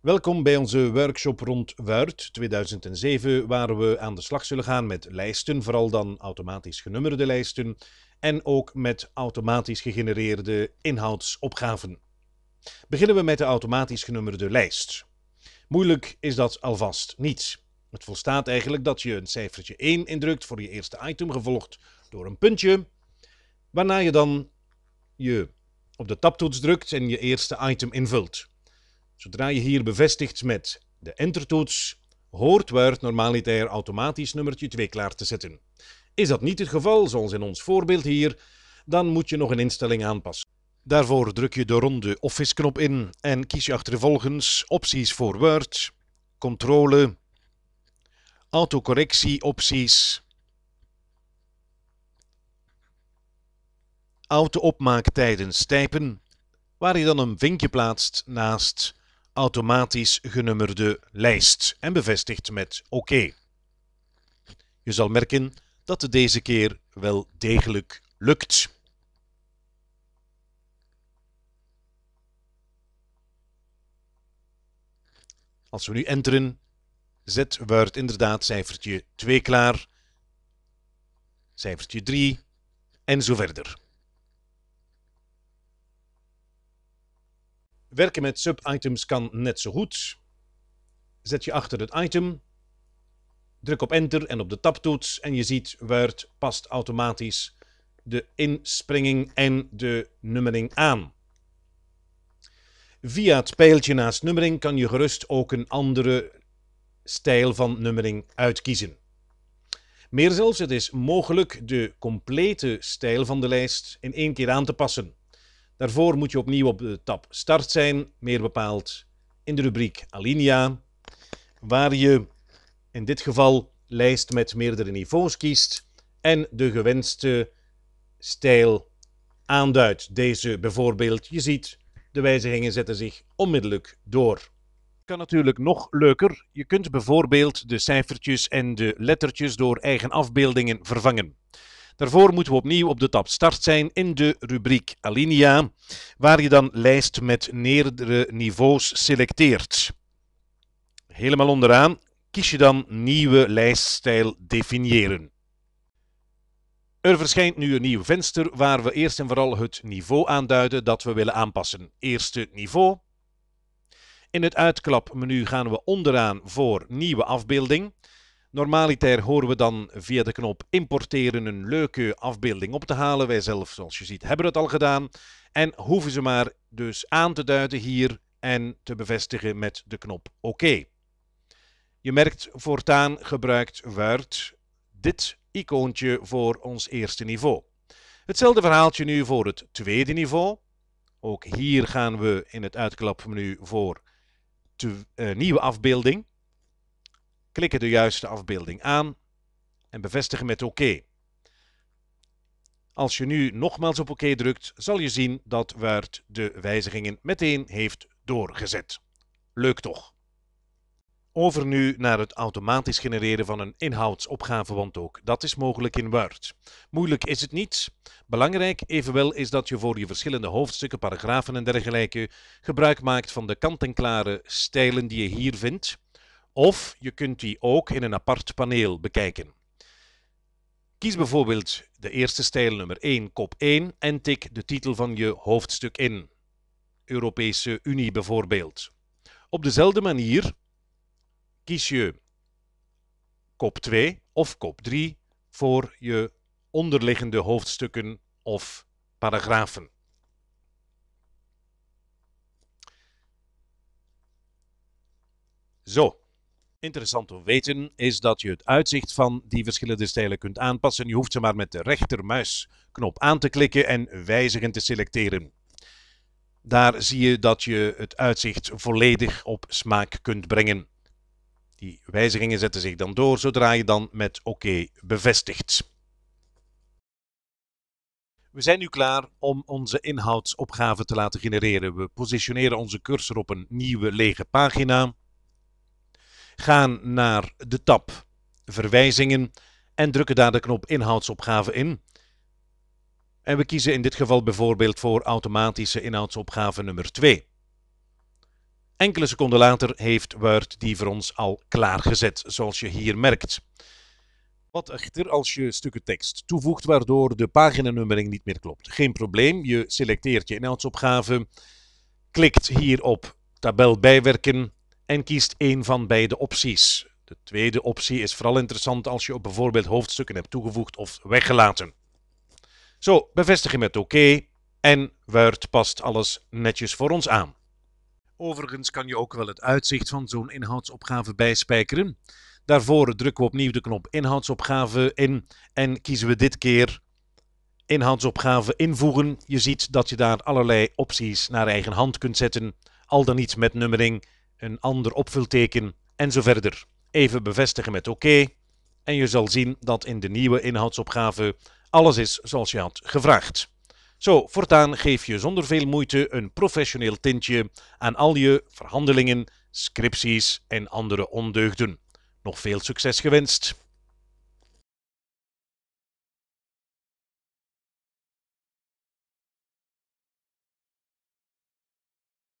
Welkom bij onze workshop rond Word 2007, waar we aan de slag zullen gaan met lijsten, vooral dan automatisch genummerde lijsten, en ook met automatisch gegenereerde inhoudsopgaven. Beginnen we met de automatisch genummerde lijst. Moeilijk is dat alvast niet. Het volstaat eigenlijk dat je een cijfertje 1 indrukt voor je eerste item, gevolgd door een puntje, waarna je dan je op de taptoets drukt en je eerste item invult. Zodra je hier bevestigt met de Enter-toets, hoort Word normaliter automatisch nummertje 2 klaar te zetten. Is dat niet het geval, zoals in ons voorbeeld hier, dan moet je nog een instelling aanpassen. Daarvoor druk je de ronde Office-knop in en kies je achtervolgens opties voor Word, controle, autocorrectie opties, auto-opmaak tijdens typen, waar je dan een vinkje plaatst naast automatisch genummerde lijst en bevestigt met oké. Je zal merken dat het deze keer wel degelijk lukt. Als we nu enteren, zet Word inderdaad cijfertje 2 klaar, cijfertje 3 en zo verder. Werken met sub-items kan net zo goed. Zet je achter het item, druk op enter en op de tabtoets en je ziet Word past automatisch de inspringing en de nummering aan. Via het pijltje naast nummering kan je gerust ook een andere stijl van nummering uitkiezen. Meer zelfs, het is mogelijk de complete stijl van de lijst in één keer aan te passen. Daarvoor moet je opnieuw op de tab Start zijn, meer bepaald in de rubriek Alinea, waar je in dit geval lijst met meerdere niveaus kiest en de gewenste stijl aanduidt. Deze bijvoorbeeld, je ziet, de wijzigingen zetten zich onmiddellijk door. Kan natuurlijk nog leuker. Je kunt bijvoorbeeld de cijfertjes en de lettertjes door eigen afbeeldingen vervangen. Daarvoor moeten we opnieuw op de tab Start zijn in de rubriek Alinea, waar je dan lijst met meerdere niveaus selecteert. Helemaal onderaan kies je dan Nieuwe lijststijl definiëren. Er verschijnt nu een nieuw venster waar we eerst en vooral het niveau aanduiden dat we willen aanpassen. Eerste niveau. In het uitklapmenu gaan we onderaan voor Nieuwe afbeelding. Normaliter horen we dan via de knop importeren een leuke afbeelding op te halen. Wij zelf, zoals je ziet, hebben het al gedaan. En hoeven ze maar dus aan te duiden hier en te bevestigen met de knop OK. Je merkt voortaan gebruikt Word dit icoontje voor ons eerste niveau. Hetzelfde verhaaltje nu voor het tweede niveau. Ook hier gaan we in het uitklapmenu voor te, eh, nieuwe afbeelding klikken de juiste afbeelding aan en bevestigen met OK. Als je nu nogmaals op OK drukt, zal je zien dat Word de wijzigingen meteen heeft doorgezet. Leuk toch? Over nu naar het automatisch genereren van een inhoudsopgave, want ook dat is mogelijk in Word. Moeilijk is het niet. Belangrijk evenwel is dat je voor je verschillende hoofdstukken, paragrafen en dergelijke gebruik maakt van de kant-en-klare stijlen die je hier vindt. Of je kunt die ook in een apart paneel bekijken. Kies bijvoorbeeld de eerste stijl nummer 1, kop 1 en tik de titel van je hoofdstuk in. Europese Unie bijvoorbeeld. Op dezelfde manier kies je kop 2 of kop 3 voor je onderliggende hoofdstukken of paragrafen. Zo. Interessant te weten is dat je het uitzicht van die verschillende stijlen kunt aanpassen. Je hoeft ze maar met de rechtermuisknop aan te klikken en wijzigen te selecteren. Daar zie je dat je het uitzicht volledig op smaak kunt brengen. Die wijzigingen zetten zich dan door zodra je dan met oké bevestigt. We zijn nu klaar om onze inhoudsopgave te laten genereren. We positioneren onze cursor op een nieuwe lege pagina. Gaan naar de tab Verwijzingen en drukken daar de knop Inhoudsopgave in. En we kiezen in dit geval bijvoorbeeld voor automatische inhoudsopgave nummer 2. Enkele seconden later heeft Word die voor ons al klaargezet, zoals je hier merkt. Wat echter als je stukken tekst toevoegt waardoor de paginanummering niet meer klopt. Geen probleem, je selecteert je inhoudsopgave, klikt hier op tabel bijwerken en kiest een van beide opties. De tweede optie is vooral interessant als je bijvoorbeeld hoofdstukken hebt toegevoegd of weggelaten. Zo bevestig je met oké en Word past alles netjes voor ons aan. Overigens kan je ook wel het uitzicht van zo'n inhoudsopgave bijspijkeren. Daarvoor drukken we opnieuw de knop inhoudsopgave in en kiezen we dit keer inhoudsopgave invoegen. Je ziet dat je daar allerlei opties naar eigen hand kunt zetten, al dan niet met nummering een ander opvulteken en zo verder. Even bevestigen met oké en je zal zien dat in de nieuwe inhoudsopgave alles is zoals je had gevraagd. Zo, voortaan geef je zonder veel moeite een professioneel tintje aan al je verhandelingen, scripties en andere ondeugden. Nog veel succes gewenst!